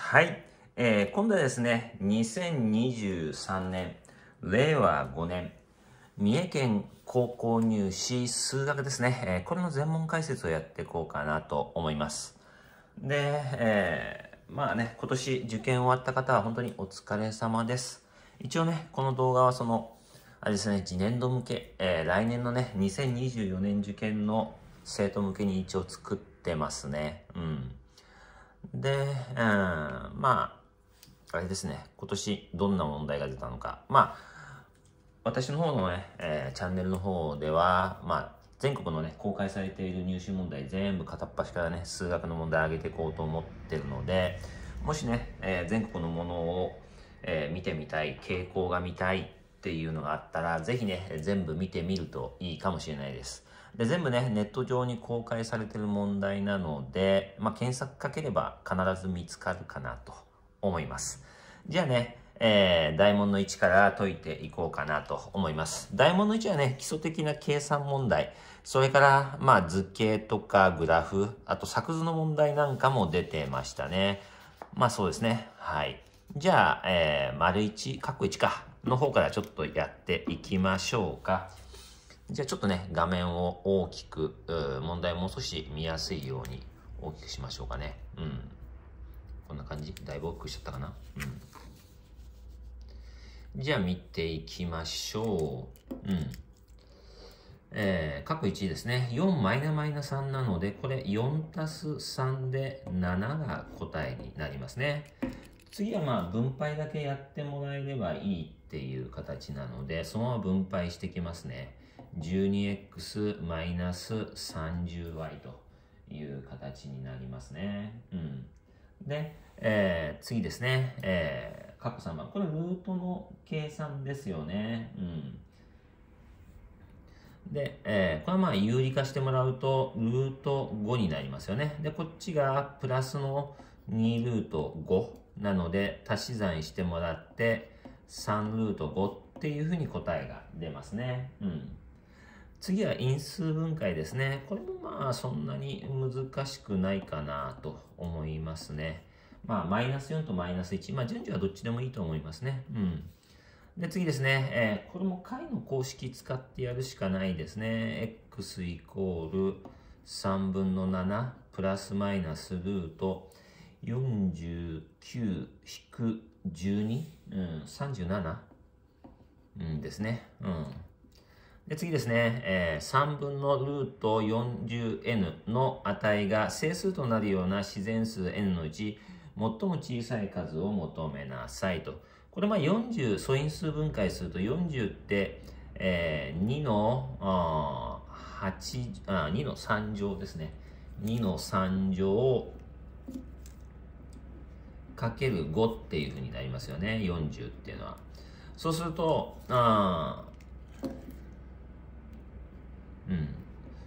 はい。えー、今度はですね、2023年、令和5年、三重県高校入試数学ですね、えー、これの全問解説をやっていこうかなと思います。で、えー、まあね、今年受験終わった方は本当にお疲れ様です。一応ね、この動画はその、あれですね、次年度向け、えー、来年のね、2024年受験の生徒向けに一応作ってますね。うん。で、うん、まあ、あれですね、今年どんな問題が出たのか。まあ、私の方のね、えー、チャンネルの方では、まあ、全国のね、公開されている入試問題全部片っ端からね、数学の問題上げていこうと思ってるので、もしね、えー、全国のものを、えー、見てみたい、傾向が見たいっていうのがあったら、ぜひね、全部見てみるといいかもしれないです。で、全部ね、ネット上に公開されてる問題なので、まあ、検索かければ必ず見つかるかなと思います。じゃあね、えー、大問の1から解いていこうかなと思います。大問の1はね、基礎的な計算問題、それから、まあ、図形とかグラフ、あと作図の問題なんかも出てましたね。まあ、そうですね。はい。じゃあ、えー、丸1、括弧1か、の方からちょっとやっていきましょうか。じゃあちょっとね、画面を大きく、問題も少し見やすいように大きくしましょうかね。うん。こんな感じだいぶ大きくしちゃったかな。うん。じゃあ見ていきましょう。うん。えー、各1ですね。4マイナマイナ3なので、これ4たす3で7が答えになりますね。次はまあ分配だけやってもらえればいいっていう形なので、そのまま分配していきますね。12x-30y という形になりますね。うん、で、えー、次ですね。えー、カッコ3番。これルートの計算ですよね。うんで、えー、これはまあ有理化してもらうと、ルート5になりますよね。で、こっちがプラスの2ルート5なので、足し算してもらって、3ルート5っていうふうに答えが出ますね。うん。次は因数分解ですね。これもまあそんなに難しくないかなと思いますね。まあマイナス4とマイナス1。まあ順序はどっちでもいいと思いますね。うん。で、次ですね。えー、これも解の公式使ってやるしかないですね。x イコール3分の7プラスマイナスルート49引く12、うん、37、うん、ですね。うん。で次ですね、えー、3分のルート 40n の値が整数となるような自然数 n のうち、最も小さい数を求めなさいと。これまあ40、素因数分解すると40って、えー、2の8あ、2の3乗ですね。2の3乗かける5っていうふうになりますよね。40っていうのは。そうすると、あうん。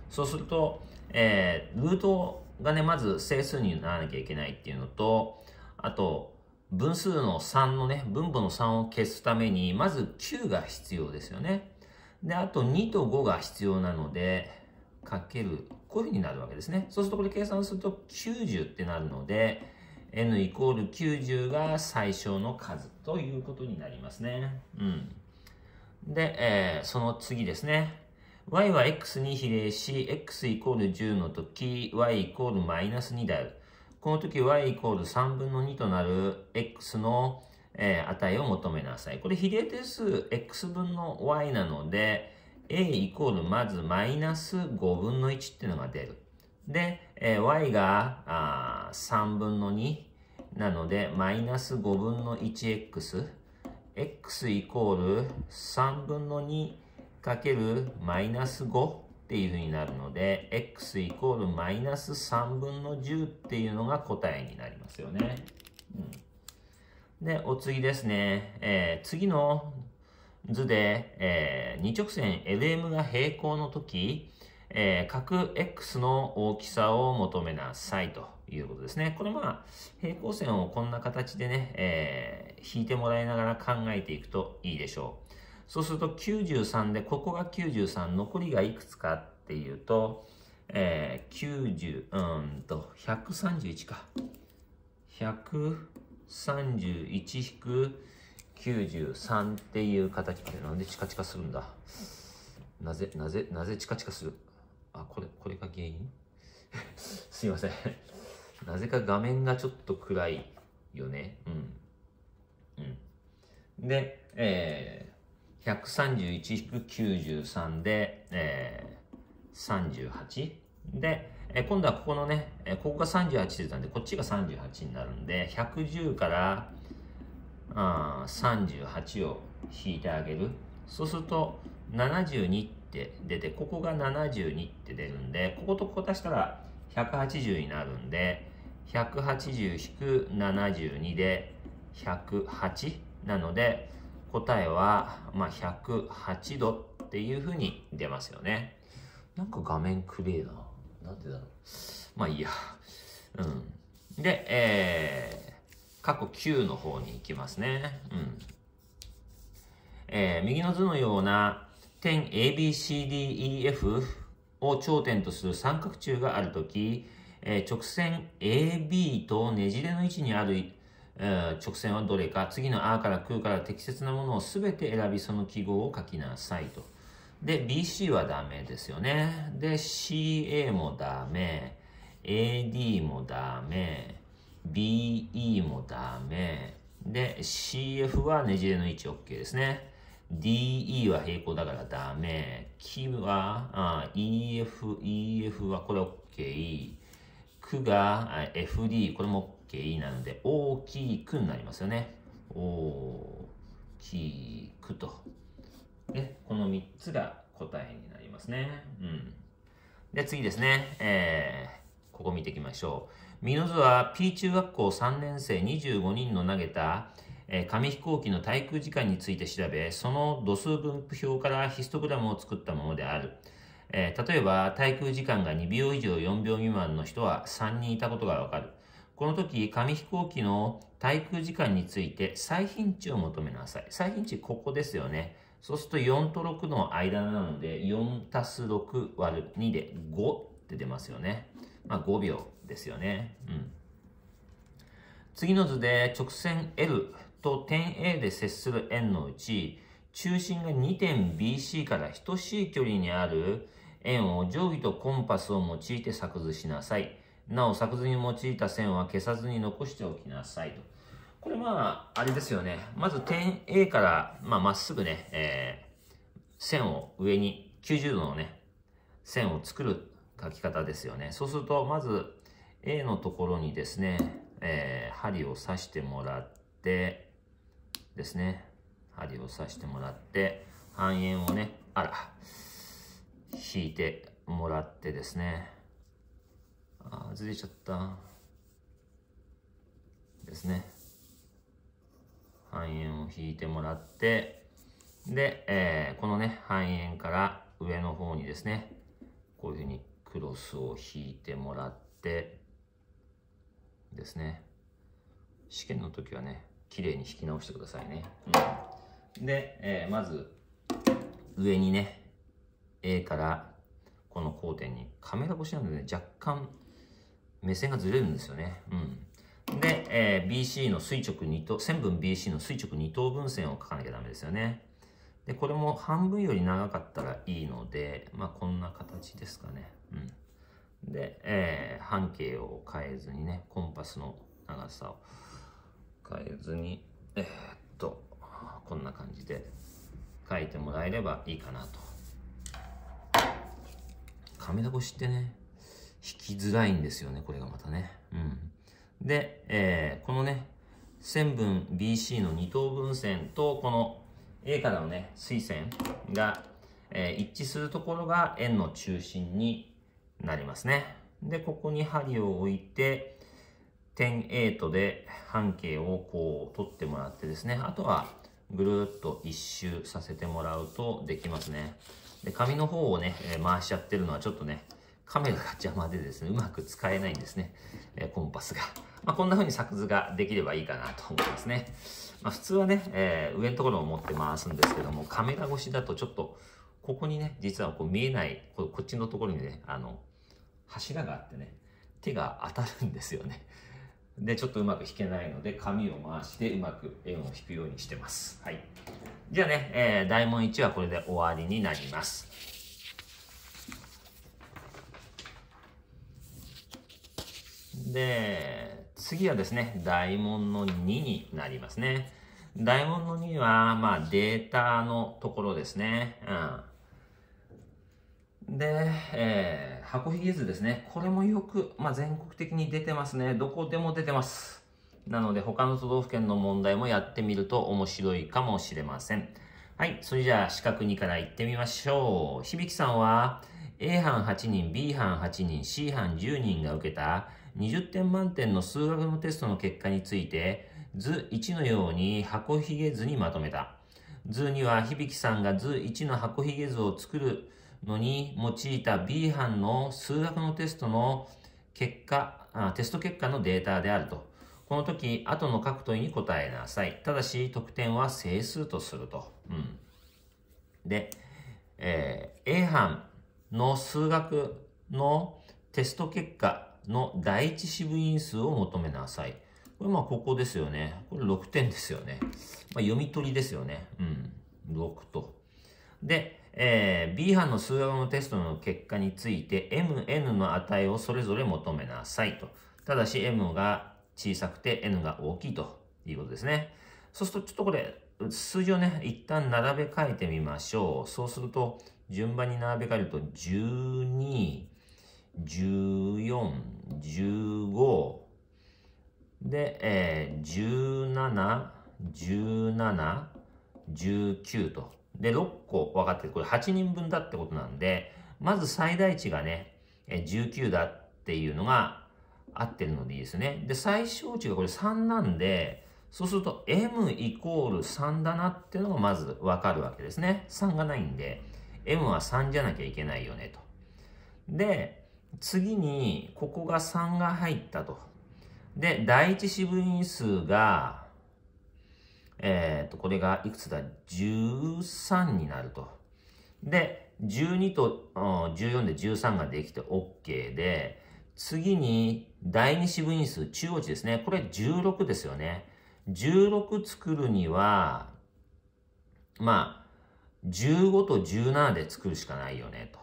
そうすると、えー、ルートがね、まず整数にならなきゃいけないっていうのと、あと、分数の3のね、分母の3を消すために、まず9が必要ですよね。で、あと2と5が必要なので、かける、こういうふうになるわけですね。そうするとこれ計算すると90ってなるので、n イコール90が最小の数ということになりますね。うん。で、えー、その次ですね。y は x に比例し、x イコール10の時、y イコールマイナス2である。この時 y イコール3分の2となる x の、えー、値を求めなさい。これ比例定数 x 分の y なので、a イコールまずマイナス5分の1っていうのが出る。で、えー、y があ3分の2なので、マイナス5分の 1x。x イコール3分の2ナス5っていうふうになるので、x イコールマイナス3分の10っていうのが答えになりますよね。うん、で、お次ですね。えー、次の図で、えー、二直線 LM が平行の時、えー、角 x の大きさを求めなさいということですね。これまあ、平行線をこんな形でね、えー、引いてもらいながら考えていくといいでしょう。そうすると93で、ここが93、残りがいくつかっていうと、えー、90、うんと、131か。131-93っていう形。なんでチカチカするんだなぜ、なぜ、なぜチカチカするあ、これ、これが原因 すいませんなぜか画面がちょっと暗いよね。うん。うん。で、えー、131-93で、えー、38で、えー、今度はここのね、えー、ここが38ったんで、こっちが38になるんで、110からあ38を引いてあげる。そうすると、72って出て、ここが72って出るんで、こことここ足したら180になるんで、180-72で108なので、答えは、まあ、108度っていうふうに出ますよね。なんか画面クレーだな。なんでだろう。まあいいや。うん。で、えー、過去9の方に行きますね。うん。えー、右の図のような点 ABCDEF を頂点とする三角柱があるとき、えー、直線 AB とねじれの位置にあるえー、直線はどれか、次のあからくから適切なものを全て選び、その記号を書きなさいと。で、BC はダメですよね。で、CA もダメ。AD もダメ。BE もダメ。で、CF はねじれの位置 OK ですね。DE は平行だからダメ。Q はあ EF、EF はこれ OK。クが FD、これも形なので、大きくになりますよね。大きくと。で、この3つが答えになりますね。うん。で、次ですね。えー、ここ見ていきましょう。ミノズは P 中学校3年生25人の投げた、えー、紙飛行機の滞空時間について調べ、その度数分布表からヒストグラムを作ったものである。えー、例えば、滞空時間が2秒以上4秒未満の人は3人いたことがわかる。この時、紙飛行機の滞空時間について最頻値を求めなさい。最頻値、ここですよね。そうすると4と6の間なので、4たす6割る2で5って出ますよね。まあ5秒ですよね。うん。次の図で直線 L と点 A で接する円のうち、中心が2点 BC から等しい距離にある円を定規とコンパスを用いて作図しなさい。なお作図に用いた線は消さずに残しておきなさいと。これまあ、あれですよね。まず点 A から、まあ、まっすぐね、えー、線を上に、90度のね、線を作る書き方ですよね。そうすると、まず A のところにですね、えー、針を刺してもらって、ですね。針を刺してもらって、半円をね、あら、引いてもらってですね。あずれちゃったですね半円を引いてもらってで、えー、このね半円から上の方にですねこういうふうにクロスを引いてもらってですね試験の時はね綺麗に引き直してくださいね、うん、で、えー、まず上にね A からこの交点にカメラ越しなので、ね、若干目線がずれるんですよね。うん。で、えー、BC の垂直2等、線分 BC の垂直2等分線を書かなきゃダメですよね。で、これも半分より長かったらいいので、まあ、こんな形ですかね。うん。で、えー、半径を変えずにね、コンパスの長さを変えずに、えー、っと、こんな感じで書いてもらえればいいかなと。亀田越しってね、引きづらいんですよね、これがまたね。うん。で、えー、このね、線分 BC の2等分線と、この A からのね、水線が、えー、一致するところが円の中心になりますね。で、ここに針を置いて、点 A とで半径をこう取ってもらってですね、あとはぐるっと一周させてもらうとできますね。で、紙の方をね、回しちゃってるのはちょっとね、カメラが邪魔でですね、うまく使えないんですね。えコンパスが。まあ、こんな風に作図ができればいいかなと思いますね。まあ、普通はね、えー、上のところを持って回すんですけども、カメラ越しだとちょっと、ここにね、実はこう見えないこ、こっちのところにね、あの、柱があってね、手が当たるんですよね。で、ちょっとうまく弾けないので、紙を回してうまく円を引くようにしてます。はい。じゃあね、えー、大問1はこれで終わりになります。で、次はですね、大問の2になりますね。大問の2は、まあ、データのところですね。うん。で、えー、箱ひげ図ですね。これもよく、まあ、全国的に出てますね。どこでも出てます。なので、他の都道府県の問題もやってみると面白いかもしれません。はい。それじゃあ、四角2からいってみましょう。響さんは、A 班8人、B 班8人、C 班10人が受けた20点満点の数学のテストの結果について、図1のように箱ひげ図にまとめた。図には響さんが図1の箱ひげ図を作るのに用いた B 班の数学のテストの結果あ、テスト結果のデータであると。この時、後の各問いに答えなさい。ただし、得点は整数とすると。うん。で、えー、A 班の数学のテスト結果の第一四分因数を求めなさい。これまあここですよね。これ6点ですよね。まあ、読み取りですよね。うん。6と。で、えー、B 班の数学のテストの結果について M、N の値をそれぞれ求めなさいと。ただし M が小さくて N が大きいということですね。そうするとちょっとこれ数字をね、一旦並べ替えてみましょう。そうすると順番に並べ替えると12、14、15で、えー、17、17、19と。で、6個分かってる。これ8人分だってことなんで、まず最大値がね、19だっていうのが合ってるのでいいですね。で、最小値がこれ3なんで、そうすると m イコール3だなっていうのがまず分かるわけですね。3がないんで、m は3じゃなきゃいけないよねと。で、次に、ここが3が入ったと。で、第一四分位数が、えっ、ー、と、これがいくつだ ?13 になると。で、12と14で13ができて OK で、次に第二四分位数、中央値ですね。これ16ですよね。16作るには、まあ、15と17で作るしかないよね、と。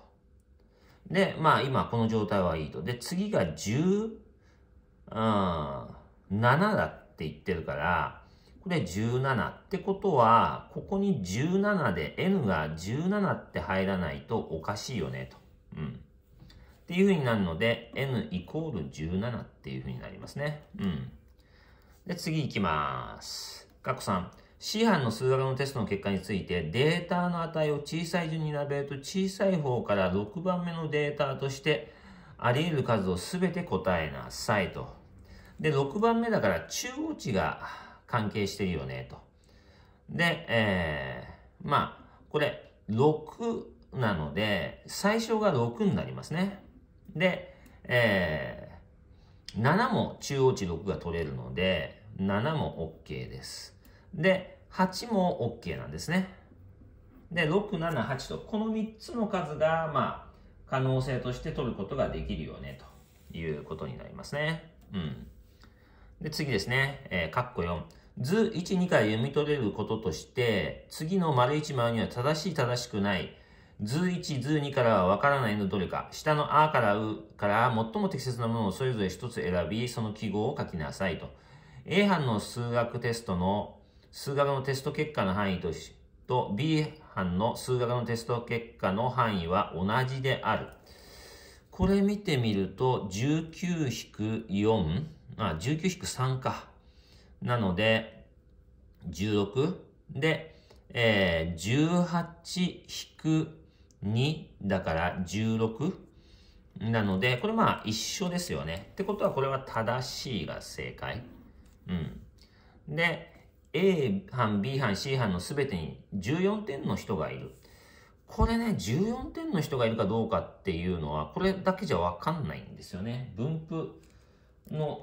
で、まあ今この状態はいいと。で、次が17だって言ってるから、これ17ってことは、ここに17で n が17って入らないとおかしいよねと。うん。っていうふうになるので、n イコール17っていうふうになりますね。うん。で、次行きます。かっさん。C 班の数学のテストの結果について、データの値を小さい順に並べると、小さい方から6番目のデータとして、あり得る数を全て答えなさいと。で、6番目だから中央値が関係してるよね、と。で、えー、まあ、これ、6なので、最小が6になりますね。で、えー、7も中央値6が取れるので、7も OK です。で、8も OK なんですね。で、6、7、8と、この3つの数が、まあ、可能性として取ることができるよね、ということになりますね。うん。で、次ですね。えー、カッコ4。図1、2回読み取れることとして、次の丸1、丸2は正しい、正しくない。図1、図2からはわからないのどれか。下のあからうから最も適切なものをそれぞれ1つ選び、その記号を書きなさいと。A 班の数学テストの数学のテスト結果の範囲としと B 班の数学のテスト結果の範囲は同じである。これ見てみると、19-4? あ、19-3か。なので、16で、えー、18-2だから16なので、これまあ一緒ですよね。ってことはこれは正しいが正解。うん。で、A 班、B 班、C 班の全てに14点の人がいる。これね、14点の人がいるかどうかっていうのは、これだけじゃわかんないんですよね。分布の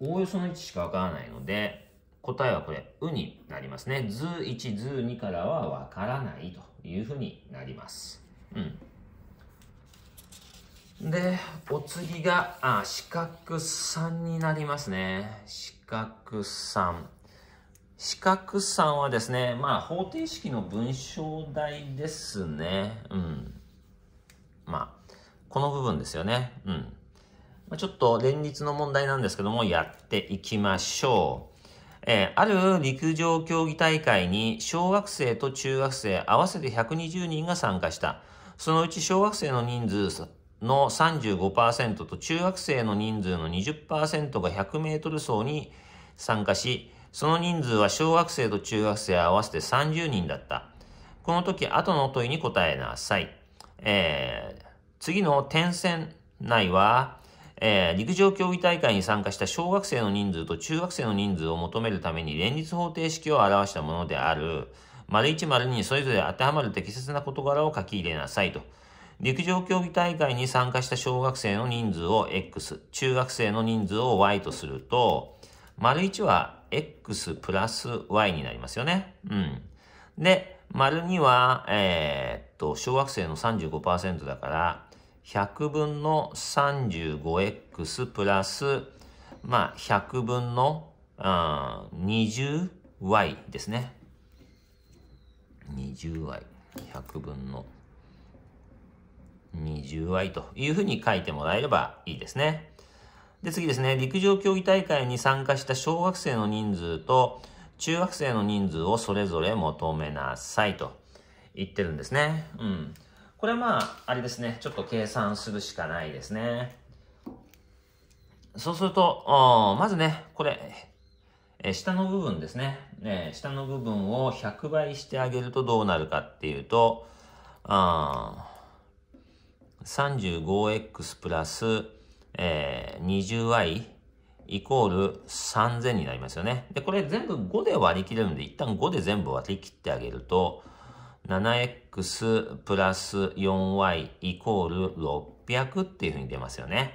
おおよその位置しかわからないので、答えはこれ、うになりますね。図1、図2からはわからないというふうになります。うん。で、お次が、あ、四角3になりますね。四角3。四角さんはですね、まあ、方程式の文章題ですね。うん。まあ、この部分ですよね。うん。まあ、ちょっと連立の問題なんですけども、やっていきましょう。えー、ある陸上競技大会に小学生と中学生合わせて120人が参加した。そのうち小学生の人数の35%と中学生の人数の20%が100メートル走に参加し、その人数は小学生と中学生合わせて30人だった。この時、後の問いに答えなさい。えー、次の点線内は、えー、陸上競技大会に参加した小学生の人数と中学生の人数を求めるために連立方程式を表したものである。丸一丸2にそれぞれ当てはまる適切な事柄を書き入れなさいと。陸上競技大会に参加した小学生の人数を X、中学生の人数を Y とすると、丸1は x プラス y になりますよね。うん。で、丸2は、えー、っと、小惑星の35%だから、100分の 35x プラス、まあ、100分の、うん、20y ですね。20y。100分の 20y というふうに書いてもらえればいいですね。で、次ですね、陸上競技大会に参加した小学生の人数と中学生の人数をそれぞれ求めなさいと言ってるんですね。うん。これはまあ、あれですね、ちょっと計算するしかないですね。そうすると、まずね、これ、え下の部分ですねね。下の部分を100倍してあげるとどうなるかっていうと、35x プラスえー、20i イコール3000になりますよね。で、これ全部5で割り切れるんで、一旦5で全部割り切ってあげると、7x プラス 4y イコール600っていうふうに出ますよね。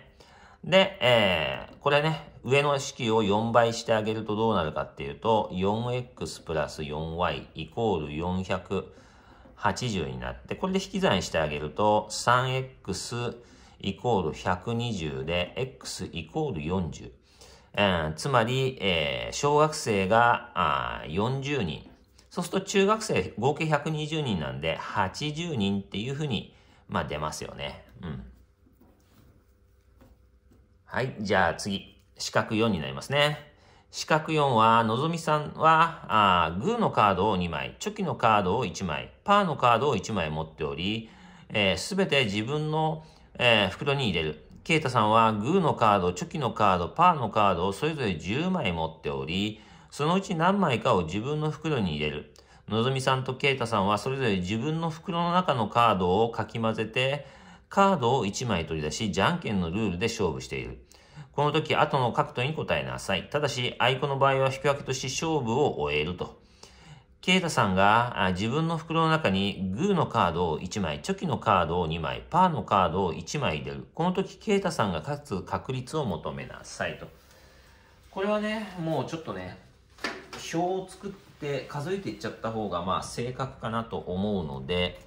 で、えー、これね、上の式を4倍してあげるとどうなるかっていうと、4x プラス 4y イコール480になって、これで引き算してあげると、3x イコール120で、x イコール40。うん、つまり、えー、小学生があ40人。そうすると中学生合計120人なんで80人っていうふうに、まあ、出ますよね。うん。はい。じゃあ次。四角4になりますね。四角4は、のぞみさんは、あグーのカードを2枚、チョキのカードを1枚、パーのカードを1枚持っており、す、えー、べ、て自分のえー、袋に入れる。ケイタさんはグーのカード、チョキのカード、パーのカードをそれぞれ10枚持っており、そのうち何枚かを自分の袋に入れる。のぞみさんとケイタさんはそれぞれ自分の袋の中のカードをかき混ぜて、カードを1枚取り出し、じゃんけんのルールで勝負している。この時、後の各度に答えなさい。ただし、アイコの場合は引き分けとし勝負を終えると。ケイタさんが自分の袋の中にグーのカードを1枚、チョキのカードを2枚、パーのカードを1枚入れる。この時、ケイタさんが勝つ確率を求めなさいと。これはね、もうちょっとね、表を作って数えていっちゃった方が、まあ、正確かなと思うので、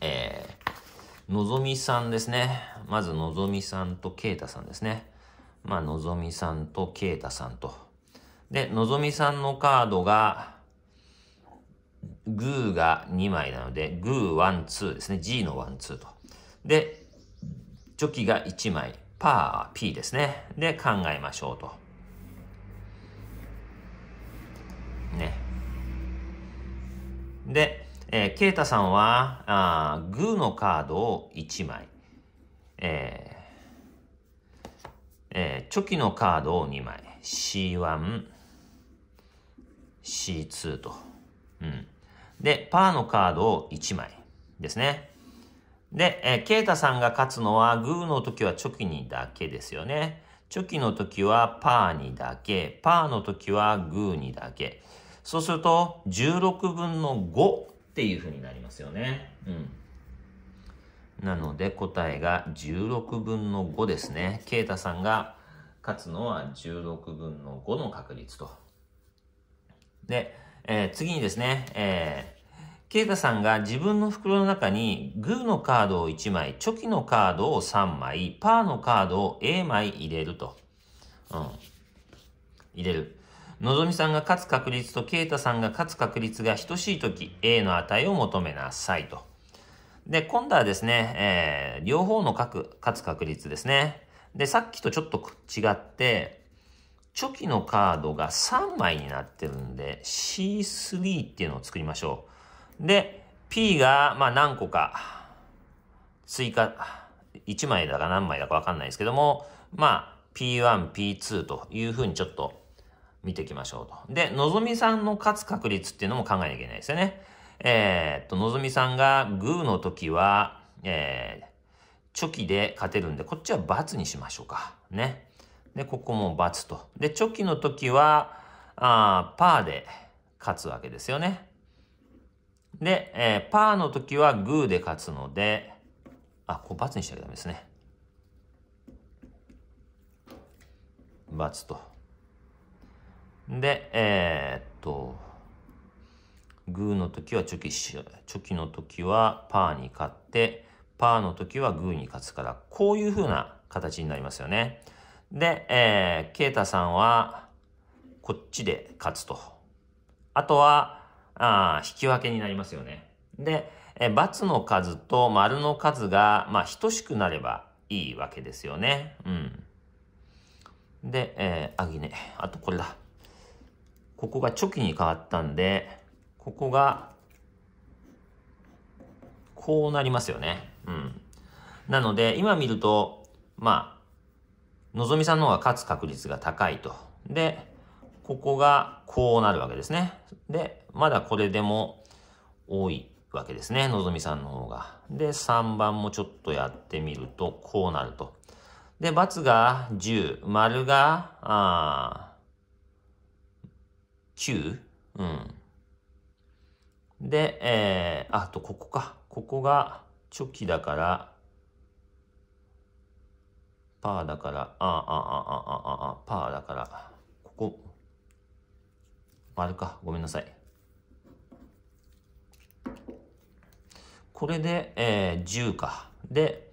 えー、のぞみさんですね。まず、のぞみさんとケイタさんですね。まあ、のぞみさんとケイタさんと。で、のぞみさんのカードが、グーが2枚なので、グーワンツーですね。G のワンツーと。で、チョキが1枚、パー、P ですね。で、考えましょうと。ね。で、えー、ケイタさんは、あーグーのカードを1枚、えーえー、チョキのカードを2枚、C1、C2 と。うん。で、パーのカードを1枚ですね。で、えー、ケイタさんが勝つのは、グーの時はチョキにだけですよね。チョキの時はパーにだけ、パーの時はグーにだけ。そうすると、16分の5っていう風になりますよね。うん。なので、答えが16分の5ですね。ケイタさんが勝つのは16分の5の確率と。で、えー、次にですね、えー慶太さんが自分の袋の中にグーのカードを1枚、チョキのカードを3枚、パーのカードを A 枚入れると。うん。入れる。のぞみさんが勝つ確率と慶太さんが勝つ確率が等しいとき、A の値を求めなさいと。で、今度はですね、えー、両方の各勝つ確率ですね。で、さっきとちょっと違って、チョキのカードが3枚になってるんで、C3 っていうのを作りましょう。で、P が、まあ何個か、追加、1枚だか何枚だかわかんないですけども、まあ、P1、P2 というふうにちょっと見ていきましょうと。で、のぞみさんの勝つ確率っていうのも考えなきゃいけないですよね。えー、っと、のぞみさんがグーの時は、えー、チョキで勝てるんで、こっちは×にしましょうか。ね。で、ここも×と。で、チョキの時は、あーパーで勝つわけですよね。で、えー、パーの時はグーで勝つので、あ、こう×にしなきゃダメですね。×と。で、えー、っと、グーの時はチョキし、チョキの時はパーに勝って、パーの時はグーに勝つから、こういう風な形になりますよね。で、えー、ケータさんは、こっちで勝つと。あとは、あ引き分けになりますよね。で、え×の数と丸の数が、まあ、等しくなればいいわけですよね。うん。で、えー、あぎね。あとこれだ。ここがチョキに変わったんで、ここが、こうなりますよね。うん。なので、今見ると、まあ、のぞみさんの方が勝つ確率が高いと。で、ここがこうなるわけですね。で、まだこれでも多いわけですね。のぞみさんの方が。で、3番もちょっとやってみると、こうなると。で、×が10、丸が、あ9、うん。で、えー、あと、ここか。ここが、チョキだから、パーだから、ああ、ああ、ああ、ああ、パーだから、ここ、丸か。ごめんなさい。これで、えー、10か。で、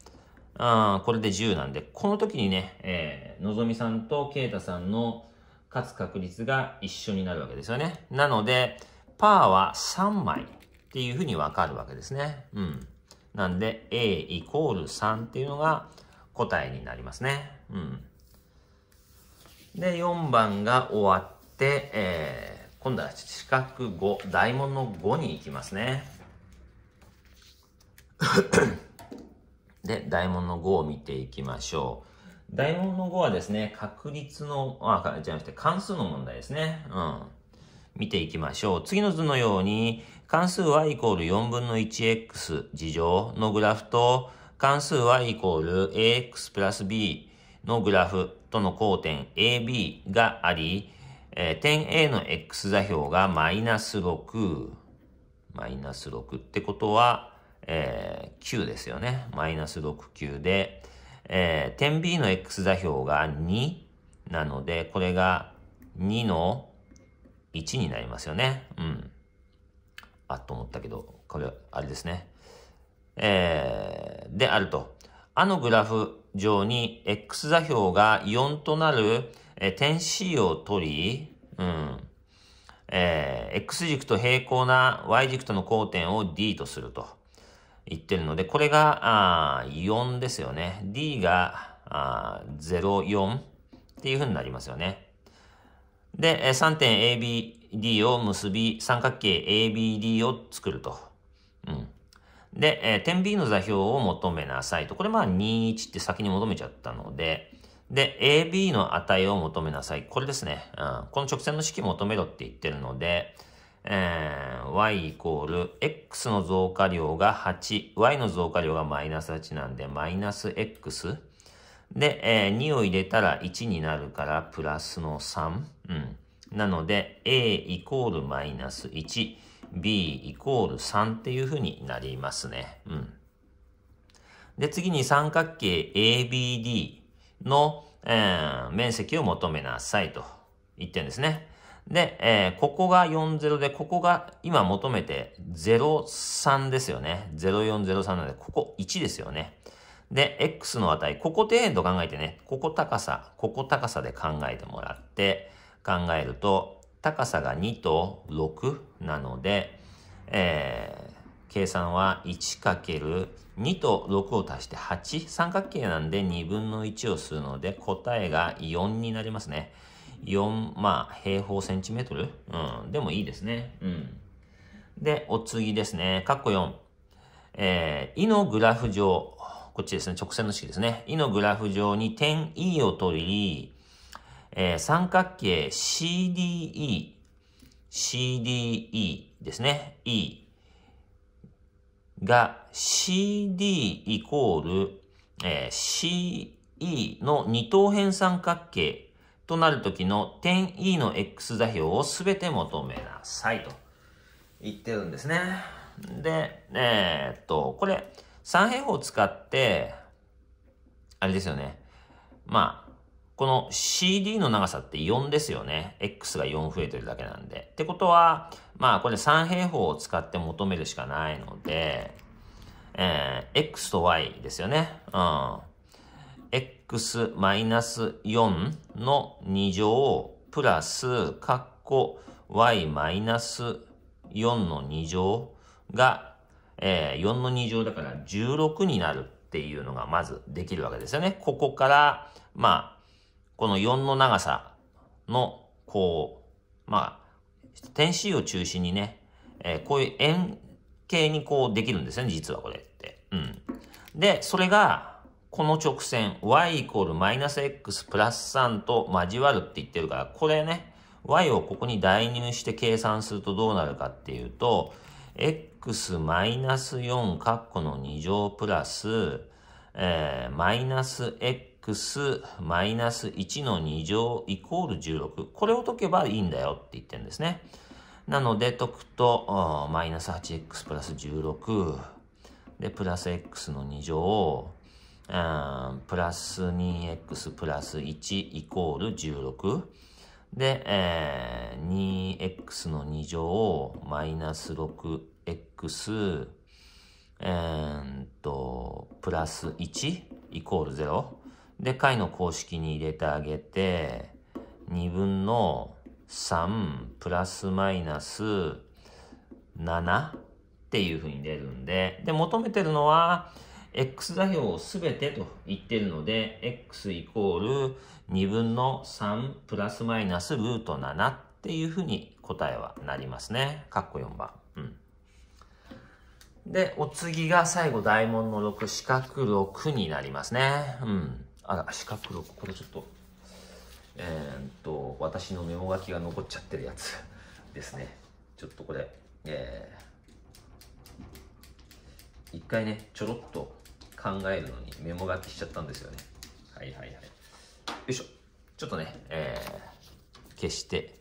あこれで10なんで、この時にね、えー、のぞみさんと啓太さんの勝つ確率が一緒になるわけですよね。なので、パーは3枚っていうふうにわかるわけですね。うん。なんで、A イコール3っていうのが答えになりますね。うん。で、4番が終わって、えー、今度は四角5、大問の5に行きますね。で、大問の5を見ていきましょう。大問の5はですね、確率の、あ、じゃなくて関数の問題ですね。うん。見ていきましょう。次の図のように、関数 y イコール4分の 1x 事乗のグラフと、関数 y イコール ax プラス b のグラフとの交点 AB があり、えー、点 A の x 座標がマイナス6、マイナス6ってことは、えー、9ですよね。マイナス6、9で、えー、点 B の x 座標が2なので、これが2の1になりますよね。うん。あ、と思ったけど、これ、あれですね。えー、であると。あのグラフ上に x 座標が4となる、えー、点 C を取り、うん。えー、x 軸と平行な y 軸との交点を D とすると。言ってるので、これがあ4ですよね。D が04っていうふうになりますよね。で、3点 ABD を結び、三角形 ABD を作ると。うん。で、点 B の座標を求めなさいと。これまあ21って先に求めちゃったので、で、AB の値を求めなさい。これですね。うん、この直線の式求めろって言ってるので、えー、y イコール x の増加量が8、y の増加量がマイナス8なんで、マイナス x。で、えー、2を入れたら1になるから、プラスの3。うん。なので、a イコールマイナス1、b イコール3っていうふうになりますね。うん。で、次に三角形 ABD の、えー、面積を求めなさいと言ってるんですね。で、えー、ここが40で、ここが今求めて03ですよね。0403なので、ここ1ですよね。で、X の値、ここ底辺と考えてね、ここ高さ、ここ高さで考えてもらって、考えると、高さが2と6なので、えー、計算は 1×2 と6を足して8。三角形なんで2分の1をするので、答えが4になりますね。4、まあ、平方センチメートルうん、でもいいですね。うん。で、お次ですね。カッコ4。えー、のグラフ上、こっちですね、直線の式ですね。イのグラフ上に点 E を取り、えー、三角形 CDE、CDE ですね、E が CD イコール、えー、CE の二等辺三角形となる時の点 E の X 座標を全て求めなさいと言ってるんですね。で、えー、っと、これ、三平方を使って、あれですよね。まあ、この CD の長さって4ですよね。X が4増えてるだけなんで。ってことは、まあ、これ三平方を使って求めるしかないので、えー、X と Y ですよね。うん。x マイナス4の2乗プラス、カッコ y マイナス4の2乗が、えー、4の2乗だから16になるっていうのがまずできるわけですよね。ここから、まあ、この4の長さの、こう、まあ、点 C を中心にね、えー、こういう円形にこうできるんですよね、実はこれって。うん。で、それが、この直線 y イコールマイナス x プラス3と交わるって言ってるから、これね、y をここに代入して計算するとどうなるかっていうと、x マイナス4カッコの2乗プラス、えー、マイナス x マイナス1の2乗イコール16。これを解けばいいんだよって言ってるんですね。なので解くと、マイナス 8x プラス16。で、プラス x の2乗。を、プラス 2x プラス1イコール16。で、えー、2x の2乗をマイナス 6x、えー、と、プラス1イコール0。で、解の公式に入れてあげて、2分の3プラスマイナス7っていうふうに出るんで、で、求めてるのは、x 座標をすべてと言ってるので、x イコール2分の3プラスマイナスルート7っていうふうに答えはなりますね。かっこ4番。うん。で、お次が最後、大問の6、四角6になりますね。うん。あら、四角6、これちょっと、えー、っと、私のメモ書きが残っちゃってるやつ ですね。ちょっとこれ、えー、一回ね、ちょろっと考えるのにメモ書きしちゃったんですよね。はいはいはい。よいしょ。ちょっとね、えー、消して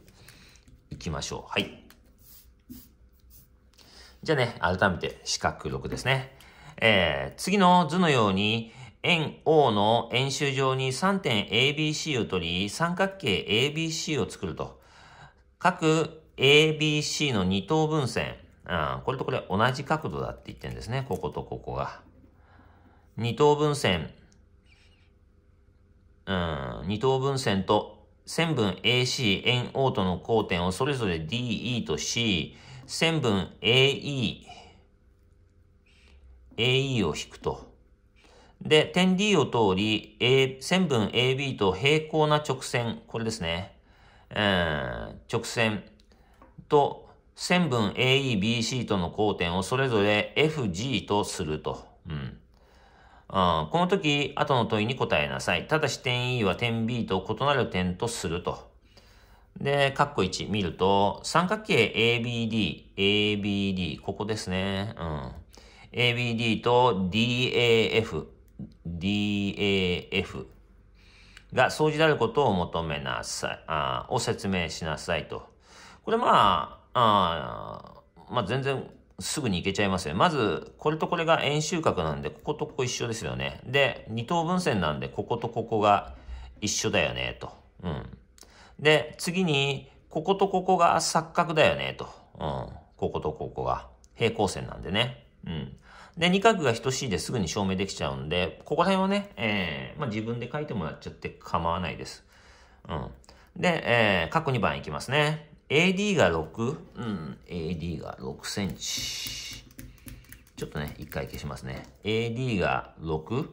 いきましょう。はい。じゃあね、改めて四角6ですね。えー、次の図のように、円 O の円周上に3点 ABC を取り、三角形 ABC を作ると。各 ABC の二等分線。うん、これとこれ同じ角度だって言ってるんですね。こことここが。二等分線、うん、二等分線と線分 AC、円 O との交点をそれぞれ DE と C、線分 AE、AE を引くと。で、点 D を通り、A、線分 AB と平行な直線、これですね。うん、直線と線分 AEBC との交点をそれぞれ FG とすると。うんうん、この時、後の問いに答えなさい。ただし点 E は点 B と異なる点とすると。で、カッコ1見ると、三角形 ABD、ABD、ここですね。うん。ABD と DAF、DAF が相似であることを求めなさい、あを説明しなさいと。これまあ、あまあ全然すぐに行けちゃいますよ。まず、これとこれが円周角なんで、こことここ一緒ですよね。で、二等分線なんで、こことここが一緒だよね、と。うん。で、次に、こことここが錯角だよね、と。うん。こことここが平行線なんでね。うん。で、二角が等しいですぐに証明できちゃうんで、ここら辺はね、えー、まあ、自分で書いてもらっちゃって構わないです。うん。で、えー、過2番いきますね。AD が6、うん、AD が6センチ。ちょっとね、一回消しますね。AD が6。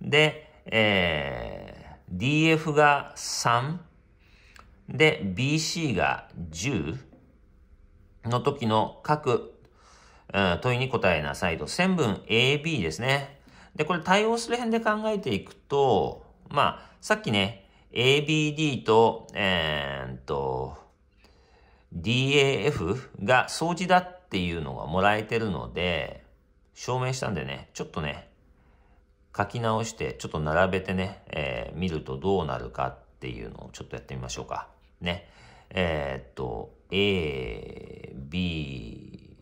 で、えー、DF が3。で、BC が10の時の各、うん、問いに答えなさいと。線分 AB ですね。で、これ対応する辺で考えていくと、まあ、さっきね、ABD と、えー、っと、DAF が掃除だっていうのがもらえてるので、証明したんでね、ちょっとね、書き直して、ちょっと並べてね、えー、見るとどうなるかっていうのをちょっとやってみましょうか。ね。えー、っと、A、B、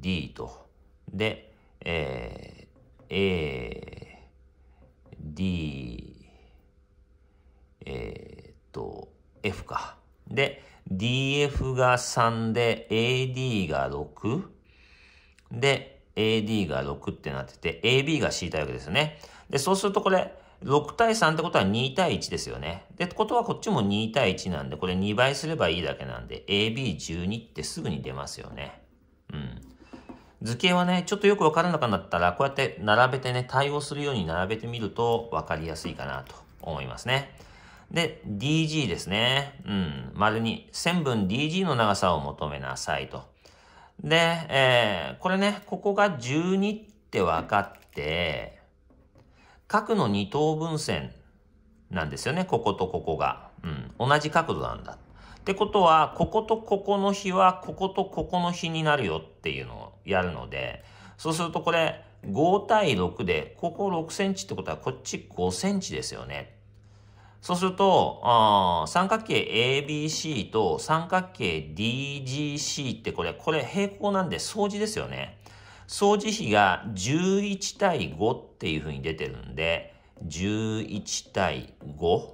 D と。で、えー、A、D、えー、っと、F か。で、DF が3で AD が6で AD が6ってなってて AB が敷いたわけですよね。で、そうするとこれ6対3ってことは2対1ですよね。で、ことはこっちも2対1なんでこれ2倍すればいいだけなんで AB12 ってすぐに出ますよね。うん。図形はね、ちょっとよくわからなくなったら、こうやって並べてね、対応するように並べてみると分かりやすいかなと思いますね。で、DG ですね。うん。丸に、線分 DG の長さを求めなさいと。で、えー、これね、ここが12って分かって、角の二等分線なんですよね。こことここが。うん。同じ角度なんだ。ってことは、こことここの比は、こことここの比になるよっていうのをやるので、そうするとこれ、5対6で、ここ6センチってことは、こっち5センチですよね。そうすると、あ三角形 ABC と三角形 DGC ってこれ、これ平行なんで相似ですよね。相似比が11対5っていうふうに出てるんで、11対5。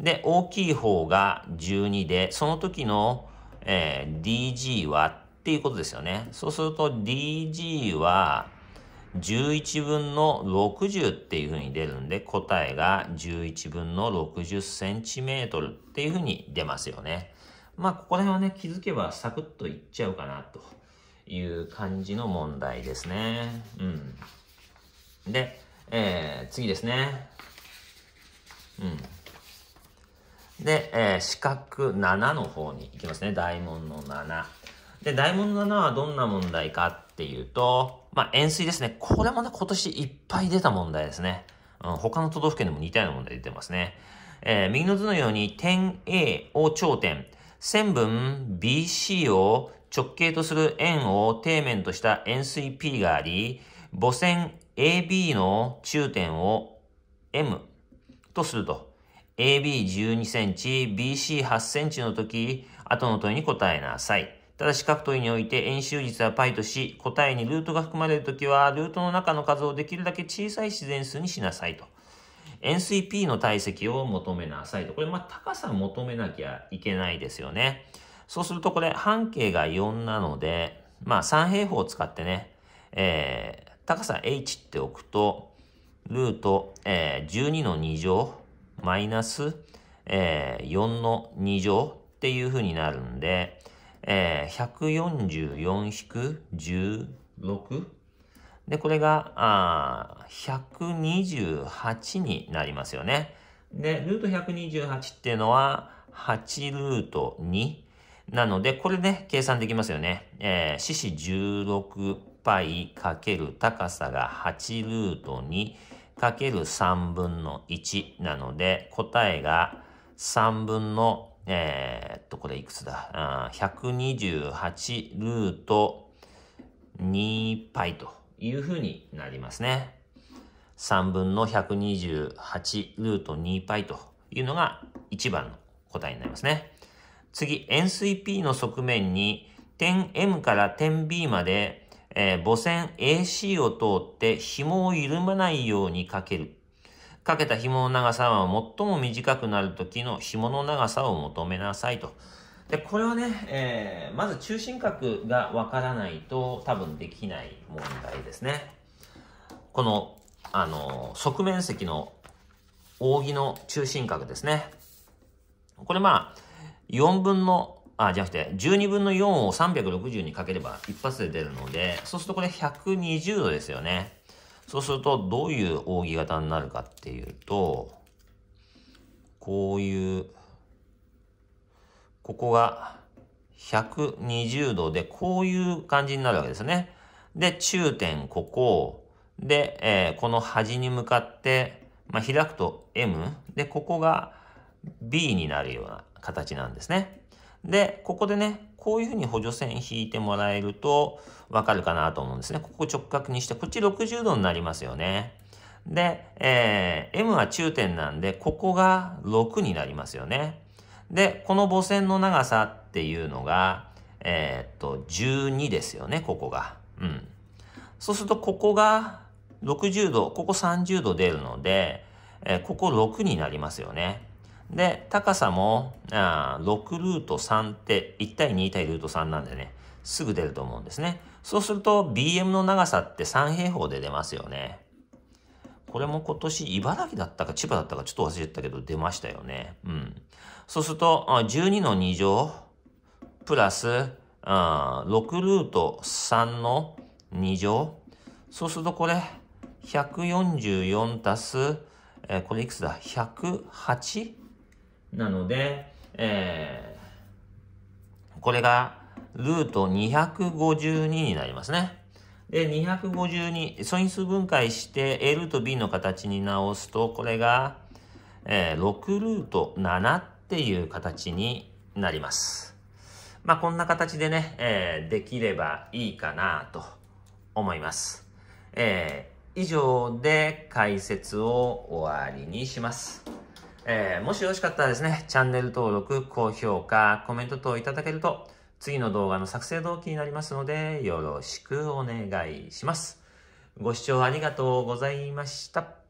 で、大きい方が12で、その時の、えー、DG はっていうことですよね。そうすると DG は、11分の60っていうふうに出るんで、答えが11分の60センチメートルっていうふうに出ますよね。まあ、ここら辺はね、気づけばサクッといっちゃうかなという感じの問題ですね。うん。で、えー、次ですね。うん。で、えー、四角7の方に行きますね。大問の7。で、大問の7はどんな問題かっていうと、まあ、円錐ですね。これもね、今年いっぱい出た問題ですね。うん、他の都道府県でも似たような問題出てますね。えー、右の図のように、点 A を頂点、線分 BC を直径とする円を底面とした円錐 P があり、母線 AB の中点を M とすると、AB12 センチ、BC8 センチの時、後の問いに答えなさい。ただし各問いにおいて円周率は π とし、答えにルートが含まれるときは、ルートの中の数をできるだけ小さい自然数にしなさいと。円錐 P の体積を求めなさいと。これ、まあ、高さ求めなきゃいけないですよね。そうすると、これ、半径が4なので、まあ、3平方を使ってね、えー、高さ h っておくと、ルート、えー、12の2乗、マイナス、えー、4の2乗っていうふうになるんで、えー、144-16? で、これが、あ128になりますよね。で、ルート128っていうのは、8ルート2。なので、これね、計算できますよね。えー、四子16パイかける高さが8ルート2かける3分の1なので、答えが3分のえー、っと、これいくつだあ ?128 ルート2パというふうになりますね。3分の128ルート2パというのが1番の答えになりますね。次、円錐 P の側面に点 M から点 B まで、えー、母線 AC を通って紐を緩まないようにかけるかけた紐の長さは最も短くなる時の紐の長さを求めなさいと。で、これはね、えー、まず中心角がわからないと多分できない問題ですね。この、あの、側面積の扇の中心角ですね。これまあ、4分の、あ、じゃなくて、12分の4を360にかければ一発で出るので、そうするとこれ120度ですよね。そうすると、どういう扇形になるかっていうと、こういう、ここが120度で、こういう感じになるわけですね。で、中点、ここ。で、えー、この端に向かって、まあ、開くと M。で、ここが B になるような形なんですね。で、ここでね、こういうふうに補助線引いてもらえるとわかるかなと思うんですね。ここ直角にして、こっち60度になりますよね。で、えー、M は中点なんで、ここが6になりますよね。で、この母線の長さっていうのが、えー、っと、12ですよね、ここが。うん。そうすると、ここが60度、ここ30度出るので、えー、ここ6になりますよね。で、高さも、あ6ルート3って1対2対ルート3なんでね、すぐ出ると思うんですね。そうすると BM の長さって3平方で出ますよね。これも今年茨城だったか千葉だったかちょっと忘れてたけど出ましたよね。うん。そうすると、12の2乗プラス、6ルート3の2乗。そうするとこれ、144足す、えー、これいくつだ ?108? なので、えー、これがルート252になりますね。で、252、素因数分解して A ルート B の形に直すと、これが、えー、6ルート7っていう形になります。まあ、こんな形でね、えー、できればいいかなと思います。えー、以上で解説を終わりにします。えー、もしよろしかったらですね、チャンネル登録、高評価、コメント等いただけると、次の動画の作成動機になりますので、よろしくお願いします。ご視聴ありがとうございました。